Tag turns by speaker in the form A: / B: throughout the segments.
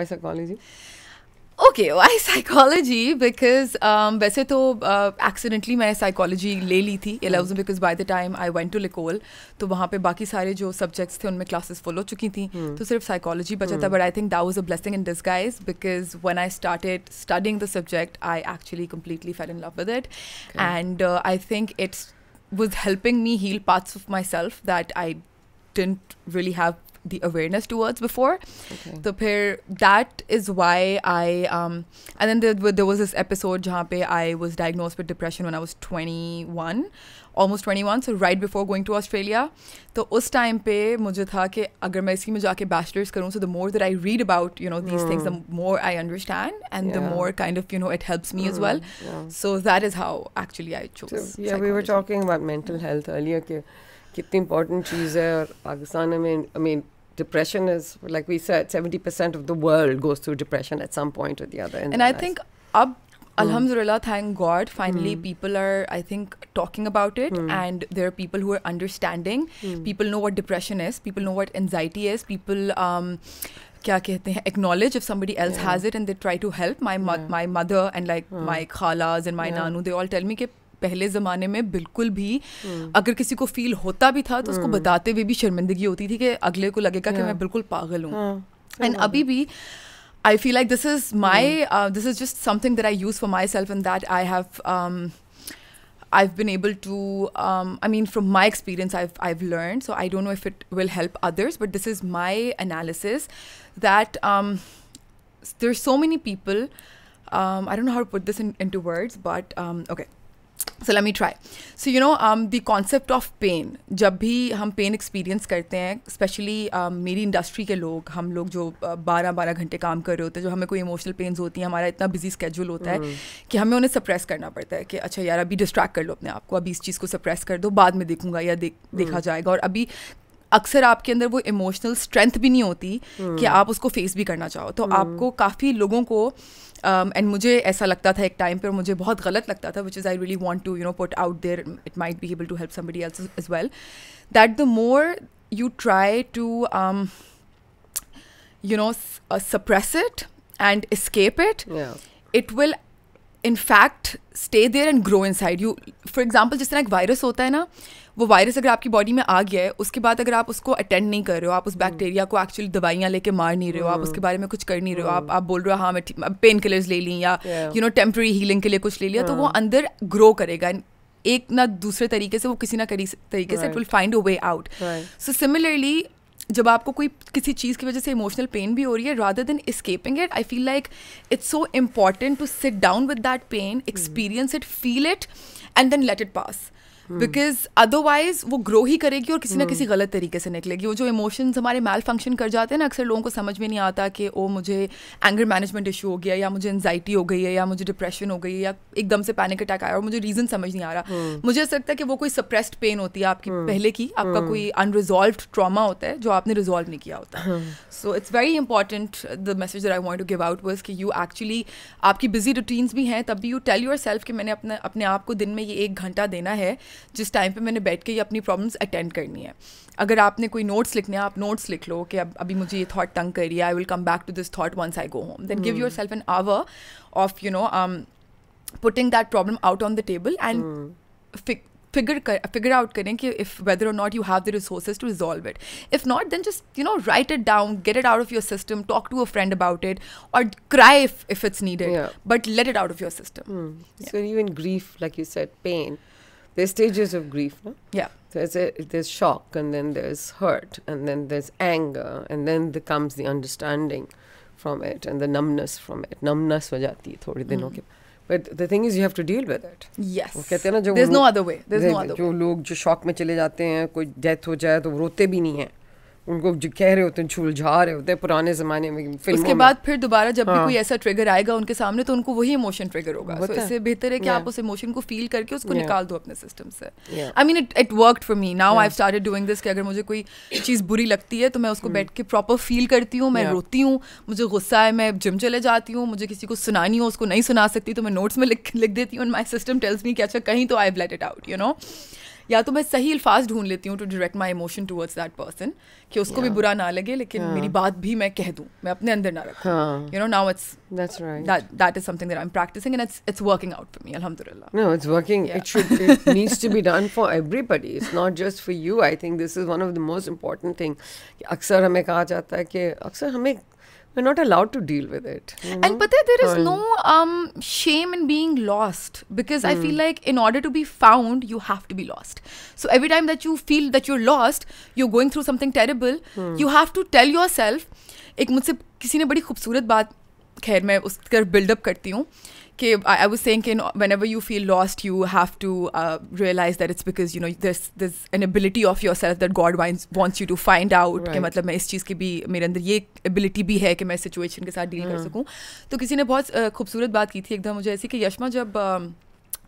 A: Y psychology okay why psychology because वैसे तो accidentally मैं साइकोलॉजी ले ली थी eleven because by the time I went to लिकोल तो वहाँ पे बाकी सारे जो सब्जेक्ट्स थे उनमें क्लासेस फुल हो चुकी थी hmm. तो सिर्फ साइकोलॉजी बचा था but I think that was a blessing in this guys because when I started studying the subject I actually completely fell in love with it and I think it's helping me heal parts of my self that I didn't really have the awareness towards before so per that is why i um and then there, was this episode where i was diagnosed with depression when i was 21 almost 21 so right before going to australia so us time pe mujhe tha ke agar main iski mein bachelor's karun, so the more that i read about you know these things the hmm. more i understand and the more kind of you know it helps me as hmm, well so that is how actually i chose yeah
B: we were talking about mental health earlier कितनी important चीज़ है Pakistan. I mean, I mean depression is like we said 70% of the world goes through depression at some point or the other and i think
A: up hmm. alhamdulillah thank god finally hmm. people are i think talking about it hmm. and there are people who are understanding people know what depression is people know what anxiety is people um क्या acknowledge if somebody else has it and they try to help my my mother and like my khalas and my nanu they all tell me keep. पहले ज़माने में बिल्कुल भी अगर किसी को feel होता भी था तो उसको बताते हुए भी शर्मिंदगी होती थी कि अगले को लगेगा कि मैं बिल्कुल पागल हूँ एंड अभी भी I feel like this is my mm. uh, this is just something that I use for myself and that I have um, I've been able to um, I mean from my experience I've I've learned so I don't know if it will help others but this is my analysis that um, there's so many people I don't know how to put this in, into words but okay so let me try so you know the concept of pain जब भी हम pen experience करते हैं specially um, मेरी industry के लोग हम लोग जो uh, बारह बारह घंटे काम कर रहे होते हैं जो हमें कोई इमोशनल पेन्स होती हैं हमारा इतना बिजी स्केड्यूल होता mm. है hmm. कि हमें उन्हें सप्रेस करना पड़ता है कि अच्छा यार अभी डिस्ट्रैक्ट कर लो अपने आप को अभी इस चीज़ को सप्रेस कर दो बाद में देखूंगा या देख mm. देखा जाएगा और अभी अक्सर आपके अंदर वो इमोशनल स्ट्रेंथ भी नहीं होती हम्म। कि आप उसको फेस भी करना चाहो तो हम्म। आपको काफ़ी लोगों को एंड um, मुझे ऐसा लगता था एक टाइम पर मुझे बहुत गलत लगता था which is I really want to you know put out there it might be able to help somebody else as well that the more you try to you know suppress it and escape it it will in fact stay there and grow inside you for example जिस तरह एक virus होता है ना वो virus अगर आपकी body में आ गया है उसके बाद अगर आप उसको अटेंड नहीं कर रहे हो आप उस बैक्टीरिया को एक्चुअली दवाइयाँ लेके मार नहीं रहे हो आप hmm. उसके बारे में कुछ कर नहीं रहे हो आप hmm. आप बोल रहे हो हाँ मैं पेन किलर्स ले ली या यू नो टेम्प्रेरी हीलिंग के लिए कुछ ले लिया तो वो hmm. अंदर ग्रो करेगा एंड एक ना दूसरे तरीके से वो किसी ना तरीके से it will find a way out so similarly जब आपको कोई किसी चीज़ की वजह से इमोशनल पेन भी हो रही है rather than escaping it I feel like it's so important to sit down with that pain experience it feel it and then let it pass because hmm. Otherwise वो ग्रो ही करेगी और किसी ना hmm. किसी गलत तरीके से निकलेगी वो जो इमोशंस हमारे मैल फंक्शन कर जाते हैं ना अक्सर लोगों को समझ में नहीं आता कि ओ मुझे एंगर मैनेजमेंट इशू हो गया या मुझे एनजाइटी हो गई है या मुझे डिप्रेशन हो गई है या एकदम से पैनिक अटैक आया और मुझे रीज़न समझ नहीं आ रहा hmm. मुझे ऐसा लगता है कि वो कोई सप्रेस्ड पेन होती है आपकी पहले की आपका कोई अनरिजॉल्व ट्रामा होता है जो आपने रिजॉल्व नहीं किया होता so it's very important the message I want to give out was कि यू एक्चुअली आपकी बिजी रूटीन्स भी हैं तब भी यू टेल यूर सेल्फ कि मैंने अपने अपने आप को दिन में ये एक घंटा देना है जिस टाइम पे मैंने बैठ के ये अपनी प्रॉब्लम्स अटेंड करनी है अगर आपने कोई नोट्स लिखने हैं आप नोट्स लिख लो कि अब अभी मुझे ये थॉट तंग कर रही है I will come back to this thought once I go home then give yourself an hour of you know putting that problem out on the table and figure कर फिगर आउट करें कि if whether और not you have the resources to resolve it if not then just you know write it down get it out of your system talk to a friend about it और cry if it's needed but let it out of your system even
B: grief like you set pain There's stages of grief, no? Yeah. There's, a, there's shock, and then there's hurt, and then there's anger, and then there comes the understanding from it and the numbness from it. Numbness ho jati hai thode But the thing is you have to deal with it.
A: Yes. वो कहते हैं ना जो There's no other way. There's no other way.
B: जो लोग जो shock में चले जाते हैं कोई डेथ हो जाए तो रोते भी नहीं हैं उनको कह रहे होते हैं झूलझा रहे होते हैं पुराने जमाने में फिल्मों उसके बाद
A: फिर दोबारा जब हाँ। भी कोई ऐसा ट्रिगर आएगा उनके सामने तो उनको वही इमोशन ट्रिगर होगा तो इससे बेहतर है कि आप उस इमोशन को फील करके उसको निकाल दो अपने सिस्टम से I mean it it work for me now I started doing this कि अगर मुझे कोई चीज़ बुरी लगती है तो मैं उसको hmm। बैठ के प्रॉपर फील करती हूँ मैं रोती हूँ मुझे गुस्सा है मैं जिम चले जाती हूँ मुझे किसी को सुनानी हो उसको नहीं सुना सकती तो मैं नोट्स में लिख लिख देती हूँ माई सिस्टम टेल्स मी कि अच्छा कहीं तो I let it out you know या तो मैं सही अल्फाज ढूंढ लेती हूँ to direct my emotion towards that person कि उसको yeah. भी बुरा ना लगे लेकिन yeah. मेरी बात भी मैं कह दूँ मैं अपने अंदर ना रखूँ no now is something out for me अल्हम्दुलिल्लाह
B: no done for everybody not just for you I think this is one of the most important thing अक्सर हमें कहा जाता है कि अक्सर हमें we're not allowed to deal with it. You know? And
A: Patay, mm-hmm. there is no um, shame in being lost because mm. I feel hmm. like in order to be found, you have to be lost. So every time that you feel that you're lost, you're going through something terrible, mm. you have to tell yourself, एक मुझसे किसी ने बड़ी खूबसूरत बात खैर मैं उसका बिल्डअप करती हूँ कि आई वो सेंग कि whenever you feel lost you have to realise that it's because you know this this an ability of yourself that God wines wants you to find out कि मतलब मैं इस चीज़ की भी मेरे अंदर ये एबिलिटी भी है कि मैं सिचुएशन के साथ डील कर hmm. सकूँ तो किसी ने बहुत uh, खूबसूरत बात की थी एकदम मुझे ऐसी कि यशमा जब um,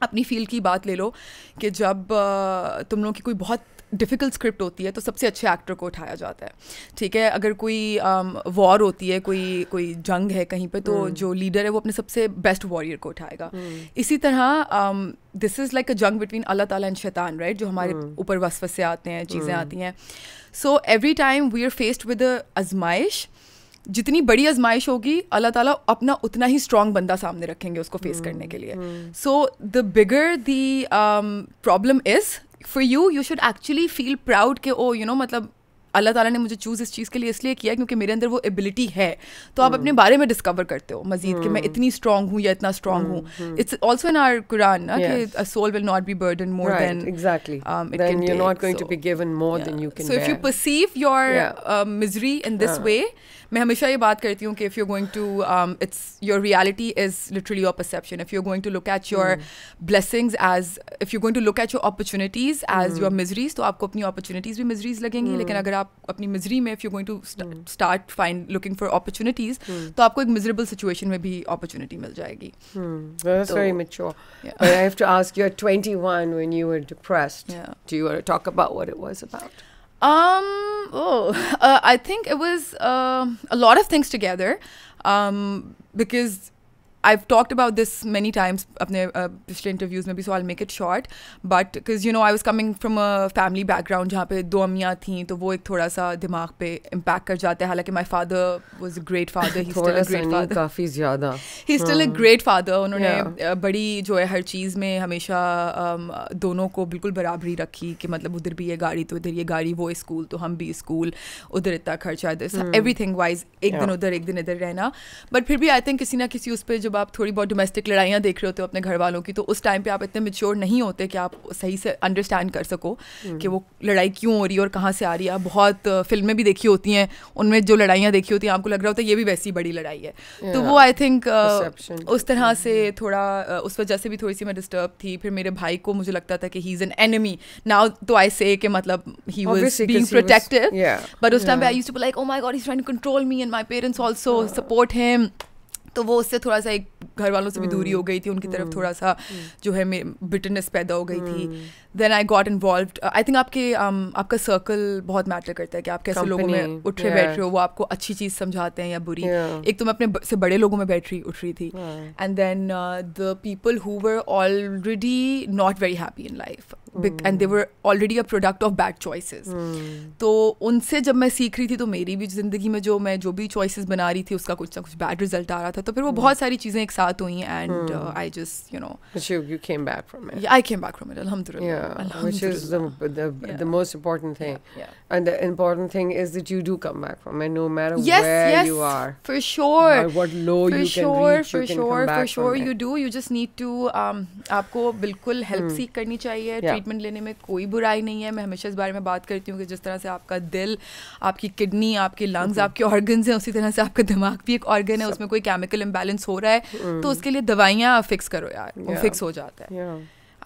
A: अपनी फील्ड की बात ले लो कि जब uh, तुम लोगों की कोई बहुत डिफ़िकल्ट स्क्रिप्ट होती है तो सबसे अच्छे एक्टर को उठाया जाता है ठीक है अगर कोई वॉर um, होती है कोई कोई जंग है कहीं पे तो mm. जो लीडर है वो अपने सबसे बेस्ट वॉरियर को उठाएगा mm. इसी तरह दिस इज़ लाइक अ जंग बिटवीन अल्लाह ताला एंड शैतान राइट जो हमारे हम्म। ऊपर mm. वसफ से आते हैं चीज़ें आती हैं so every time we are faced with आजमाइश जितनी बड़ी आजमाइश होगी अल्लाह ताला अपना उतना ही स्ट्रॉन्ग बंदा सामने रखेंगे उसको फेस करने के लिए so the bigger the problem is for you you should actually feel proud कि ओ you know मतलब अल्लाह ताला ने मुझे चूज़ इस चीज़ के लिए इसलिए किया क्योंकि मेरे अंदर वो एबिलिटी है तो आप अपने बारे में डिस्कवर करते हो मजीद कि मैं इतनी स्ट्रांग हूँ या इतना स्ट्रांग हूँ it's also in our Quran ना कि soul will not be burden more than exactly then you are not going to be given more than you can so if you perceive your misery in this way मैं हमेशा ये बात करती हूँ कि if you going to it's your reality is literally your perception if you going to look at your blessings as if you going to look at your opportunities as your miseries तो आपको अपनी opportunities भी miseries लगेंगी लेकिन hmm. अगर आप अपनी misery में if you going to start fine looking for opportunities तो आपको एक मिजरेबल सिचुएशन में भी अपॉर्चुनिटी मिल जाएगी hmm. very तो,
B: mature. Yeah. But I have to ask, you're 21 when you were
A: Um, oh, uh, I think it was uh, a lot of things together um, because I talked about this many times अपने uh, पिछले interviews में भी so I make it short but because you know I was coming from a family background जहाँ पे दो अमियाँ थीं तो वो एक थोड़ा सा दिमाग पे इम्पैक्ट कर जाता है हालांकि my father was a great father
B: काफ़ी ज़्यादा ही स्टिल अ ग्रेट फादर उन्होंने
A: बड़ी जो है हर चीज़ में हमेशा दोनों को बिल्कुल बराबरी रखी कि मतलब उधर भी ये गाड़ी तो इधर ये गाड़ी वो स्कूल तो हम भी स्कूल उधर इतना खर्चा इधर एवरी थिंग वाइज एक दिन उधर एक दिन इधर रहना बट फिर भी आई थिंक किसी ना किसी उस पर जो जब आप थोड़ी बहुत डोमेस्टिक लड़ाइयाँ देख रहे होते हो अपने घर वालों की तो उस टाइम पे आप इतने मेच्योर नहीं होते कि आप सही से अंडरस्टैंड कर सको हम्म। कि वो लड़ाई क्यों हो रही है और कहाँ से आ रही है आप बहुत फिल्में भी देखी होती हैं उनमें जो लड़ाइयाँ देखी होती हैं आपको लग रहा होता है ये भी वैसी बड़ी लड़ाई है तो वो आई थिंक उस तरह से हम्म। थोड़ा उस वजह से भी थोड़ी सी मैं डिस्टर्ब थी फिर मेरे भाई को मुझे लगता था कि he is an enemy now तो आई से के मतलब he was being protective but उस time I used to like oh my God is trying control me and my parents also support him तो वो उससे थोड़ा सा एक घर वालों से भी दूरी हम्म, हो गई थी उनकी तरफ हम्म, थोड़ा सा हम्म। जो है बिटरनेस पैदा हो गई थी then I got involve I think आपके um, आपका सर्कल बहुत मैटर करता है कि आप कैसे लोगों में उठ रहे बैठ रहे हो वो आपको अच्छी चीज़ समझाते हैं या बुरी एक तो मैं अपने से बड़े लोगों में बैठ रही उठ रही थी and then the people who were already not very happy in life and they were already a product of bad choices तो उनसे जब मैं सीख रही थी तो मेरी भी जिंदगी में जो मैं जो भी चॉइसेस बना रही थी उसका कुछ ना कुछ बैड रिजल्ट आ रहा था तो फिर वो hmm. बहुत सारी चीजें एक साथ हुई and I just you know you came back from it I came back from it अल्हम्दुलिल्लाह which is
B: the the most important thing and the important thing is that you do come back from it no matter where you are for sure what low you can for sure for sure you
A: do you just need to आपको बिल्कुल help seek hmm. करनी चाहिए appointment लेने में कोई बुराई नहीं है मैं हमेशा इस बारे में बात करती हूँ कि जिस तरह से आपका दिल आपकी किडनी आपके लंग्स आपके ऑर्गन्स हैं उसी तरह से आपका दिमाग भी एक ऑर्गन है अच्छा। उसमें कोई केमिकल इम्बेलेंस हो रहा है हम्म। तो उसके लिए दवाइयाँ फिक्स करो यार वो फिक्स हो जाता है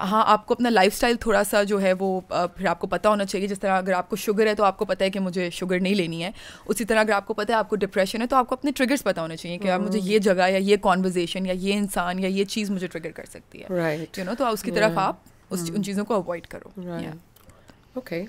A: हाँ आपको अपना लाइफस्टाइल थोड़ा सा जो है वो फिर आपको पता होना चाहिए जिस तरह अगर आपको शुगर है तो आपको पता है कि मुझे शुगर नहीं लेनी है उसी तरह अगर आपको पता है आपको डिप्रेशन है तो आपको अपने ट्रिगर्स पता होने चाहिए कि यार मुझे हम्म। ये जगह या ये कॉन्वर्जेशन या ये इंसान या ये चीज़ मुझे ट्रिगर कर सकती है you right. No you know, तो उसकी yeah. तरफ आप उस हाँ। उन चीज़ों को अवॉइड करो ओके